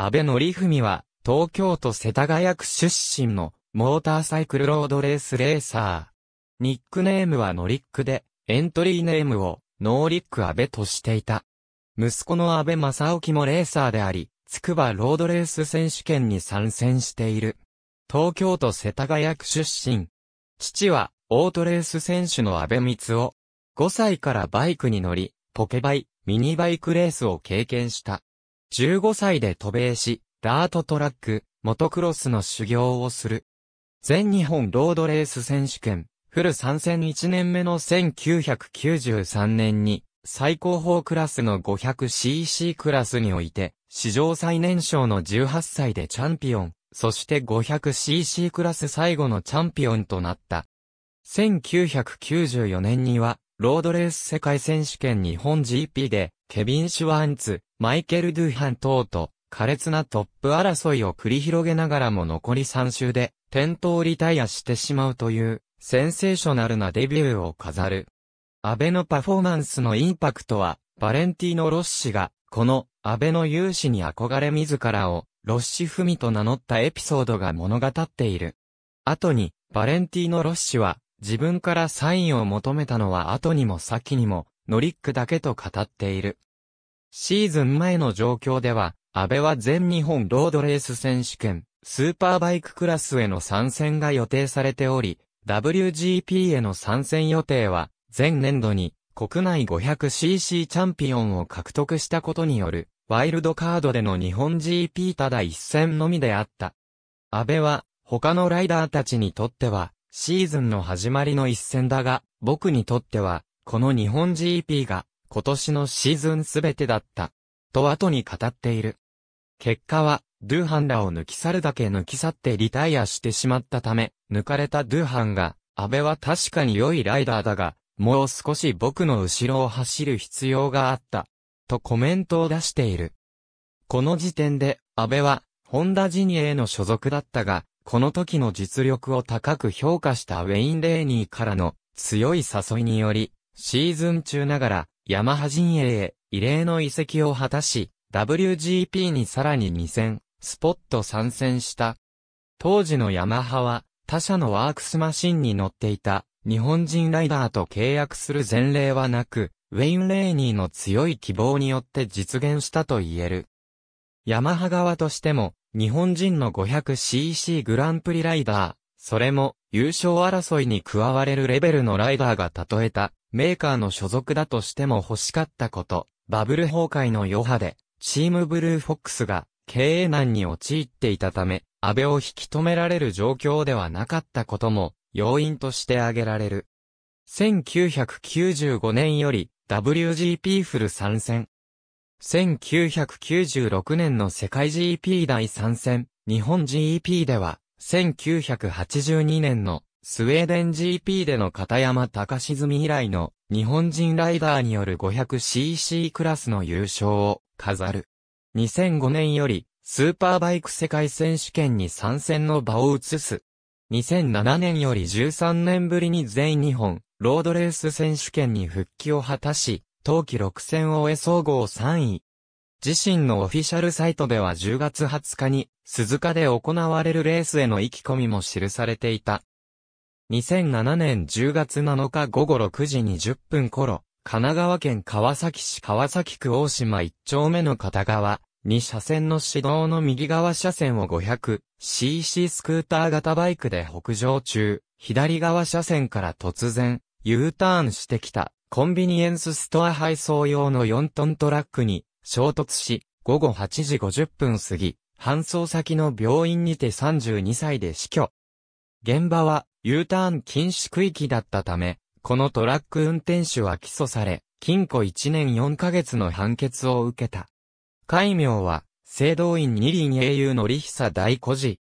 安倍則文は、東京都世田谷区出身の、モーターサイクルロードレースレーサー。ニックネームはノリックで、エントリーネームを、ノーリック安倍としていた。息子の安倍正幸もレーサーであり、筑波ロードレース選手権に参戦している。東京都世田谷区出身。父は、オートレース選手の安倍光夫。5歳からバイクに乗り、ポケバイ、ミニバイクレースを経験した。15歳で渡米し、ダートトラック、モトクロスの修行をする。全日本ロードレース選手権、フル参戦1年目の1993年に、最高峰クラスの 500cc クラスにおいて、史上最年少の18歳でチャンピオン、そして 500cc クラス最後のチャンピオンとなった。1994年には、ロードレース世界選手権日本 GP で、ケビン・シュワンツ、マイケル・ドゥハン等と、苛烈なトップ争いを繰り広げながらも残り3周で、転倒リタイアしてしまうという、センセーショナルなデビューを飾る。安倍のパフォーマンスのインパクトは、バレンティーノ・ロッシが、この、安倍の勇士に憧れ自らを、ロッシ・フミと名乗ったエピソードが物語っている。後に、バレンティーノ・ロッシは、自分からサインを求めたのは後にも先にも、ノリックだけと語っている。シーズン前の状況では、安倍は全日本ロードレース選手権、スーパーバイククラスへの参戦が予定されており、WGP への参戦予定は、前年度に国内 500cc チャンピオンを獲得したことによる、ワイルドカードでの日本 GP ただ一戦のみであった。安倍は、他のライダーたちにとっては、シーズンの始まりの一戦だが、僕にとっては、この日本 GP が、今年のシーズンすべてだった。と後に語っている。結果は、ドゥーハンらを抜き去るだけ抜き去ってリタイアしてしまったため、抜かれたドゥーハンが、安倍は確かに良いライダーだが、もう少し僕の後ろを走る必要があった。とコメントを出している。この時点で、安倍は、ホンダジニエへの所属だったが、この時の実力を高く評価したウェイン・レーニーからの強い誘いにより、シーズン中ながらヤマハ陣営へ異例の移籍を果たし、WGP にさらに2戦、スポット参戦した。当時のヤマハは、他社のワークスマシンに乗っていた、日本人ライダーと契約する前例はなく、ウェイン・レーニーの強い希望によって実現したと言える。ヤマハ側としても、日本人の 500cc グランプリライダー、それも優勝争いに加われるレベルのライダーが例えたメーカーの所属だとしても欲しかったこと、バブル崩壊の余波で、チームブルーフォックスが経営難に陥っていたため、安倍を引き止められる状況ではなかったことも要因として挙げられる。1995年より WGP フル参戦。1996年の世界 GP 第参戦、日本 GP では、1982年のスウェーデン GP での片山高沈以来の日本人ライダーによる 500cc クラスの優勝を飾る。2005年よりスーパーバイク世界選手権に参戦の場を移す。2007年より13年ぶりに全日本ロードレース選手権に復帰を果たし、冬季6戦を終え総合3位。自身のオフィシャルサイトでは10月20日に鈴鹿で行われるレースへの意気込みも記されていた。2007年10月7日午後6時20分頃、神奈川県川崎市川崎区大島1丁目の片側、2車線の市道の右側車線を 500cc スクーター型バイクで北上中、左側車線から突然 U ターンしてきたコンビニエンスストア配送用の4トントラックに衝突し、午後8時50分過ぎ、搬送先の病院にて32歳で死去。現場は U ターン禁止区域だったため、このトラック運転手は起訴され、禁錮1年4ヶ月の判決を受けた。戒名は、聖動院二輪英雄のヒサ大孤児。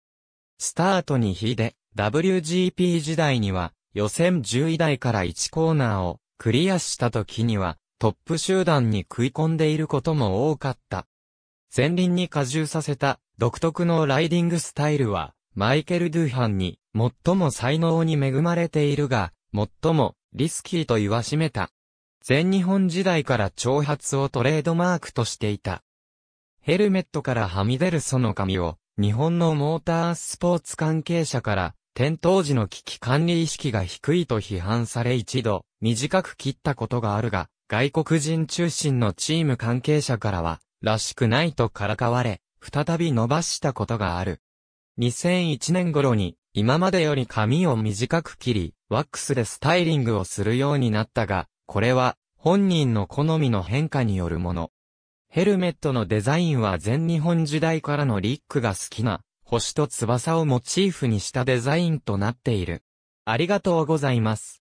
スタートに秀で、WGP 時代には、予選10位台から1コーナーをクリアした時には、トップ集団に食い込んでいることも多かった。前輪に加重させた独特のライディングスタイルは、マイケル・ドゥーハンに、最も才能に恵まれているが、最も、リスキーと言わしめた。全日本時代から長髪をトレードマークとしていた。ヘルメットからはみ出るその髪を、日本のモータースポーツ関係者から、転倒時の危機管理意識が低いと批判され一度、短く切ったことがあるが、外国人中心のチーム関係者からは、らしくないとからかわれ、再び伸ばしたことがある。2001年頃に、今までより髪を短く切り、ワックスでスタイリングをするようになったが、これは、本人の好みの変化によるもの。ヘルメットのデザインは全日本時代からのリックが好きな、星と翼をモチーフにしたデザインとなっている。ありがとうございます。